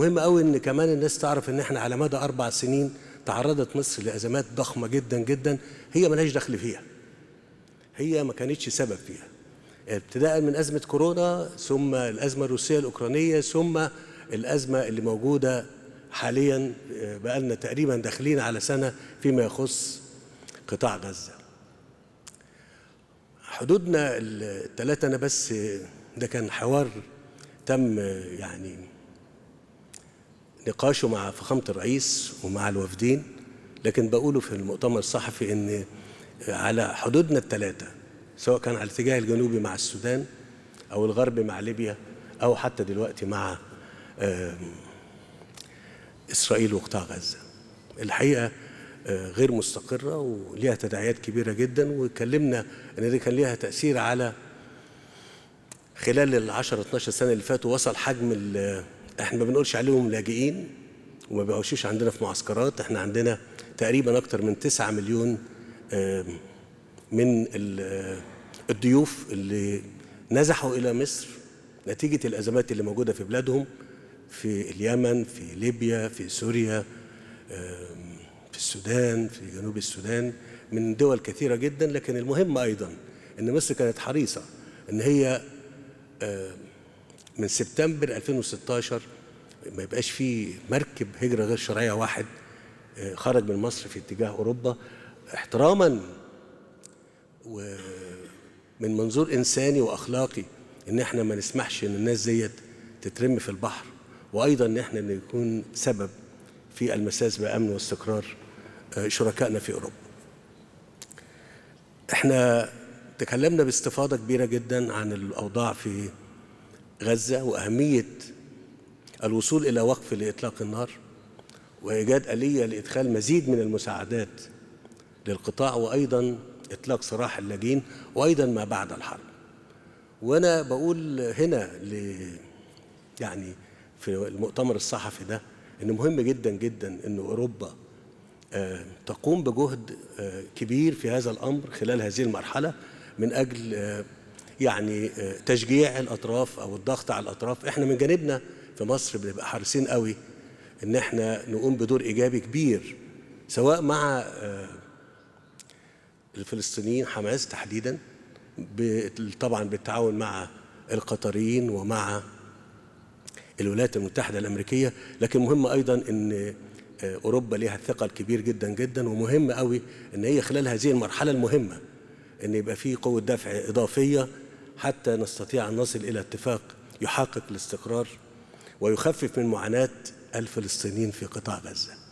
مهم قوي ان كمان الناس تعرف ان احنا على مدى اربع سنين تعرضت مصر لازمات ضخمه جدا جدا هي ملهاش دخل فيها هي ما كانتش سبب فيها ابتداء من ازمه كورونا ثم الازمه الروسيه الاوكرانيه ثم الازمه اللي موجوده حاليا آه، بقالنا تقريبا داخلين على سنه فيما يخص قطاع غزه حدودنا الثلاثه انا بس آه، ده كان حوار تم آه، يعني نقاشه مع فخامة الرئيس ومع الوفدين لكن بقوله في المؤتمر الصحفي إن على حدودنا الثلاثة سواء كان على الاتجاه الجنوبي مع السودان أو الغربي مع ليبيا أو حتى دلوقتي مع إسرائيل وقطاع غزة الحقيقة آه، غير مستقرة وليها تداعيات كبيرة جدا وكلمنا إن دي كان ليها تأثير على خلال ال 10 12 سنة اللي فاتوا وصل حجم احنا ما بنقولش عليهم لاجئين وما بيعيشوش عندنا في معسكرات احنا عندنا تقريبا اكتر من 9 مليون من آه، الضيوف اللي نزحوا الى مصر نتيجه الازمات اللي موجوده في بلادهم في اليمن في ليبيا في سوريا في السودان في جنوب السودان من دول كثيره جدا لكن المهم ايضا ان مصر كانت حريصه ان هي من سبتمبر 2016 ما يبقاش في مركب هجرة غير شرعية واحد آه، خرج من مصر في اتجاه أوروبا احتراما ومن منظور إنساني وأخلاقي إن إحنا ما نسمحش إن الناس ديت تترمي في البحر وأيضا إن إحنا نكون سبب في المساس بأمن واستقرار آه، شركائنا في أوروبا إحنا تكلمنا باستفاضة كبيرة جدا عن الأوضاع في غزة وأهمية الوصول إلى وقف لإطلاق النار وإيجاد آلية لإدخال مزيد من المساعدات للقطاع وأيضا إطلاق سراح اللاجئين وأيضا ما بعد الحرب وأنا بقول هنا ل يعني في المؤتمر الصحفي ده إن مهم جدا جدا إن أوروبا آه، تقوم بجهد آه، كبير في هذا الأمر خلال هذه المرحلة من أجل آه، يعني آه، تشجيع الأطراف أو الضغط على الأطراف إحنا من جانبنا في مصر بنبقى حريصين قوي إن إحنا نقوم بدور إيجابي كبير سواء مع آه، الفلسطينيين حماس تحديدا طبعا بالتعاون مع القطريين ومع الولايات المتحدة الأمريكية لكن مهم أيضا أن آه، أوروبا ليها الثقل كبير جدا جدا ومهم قوي أن هي خلال هذه المرحلة المهمة أن يبقى في قوة دفع إضافية حتى نستطيع أن نصل إلى اتفاق يحقق الاستقرار ويخفف من معاناة الفلسطينيين في قطاع غزة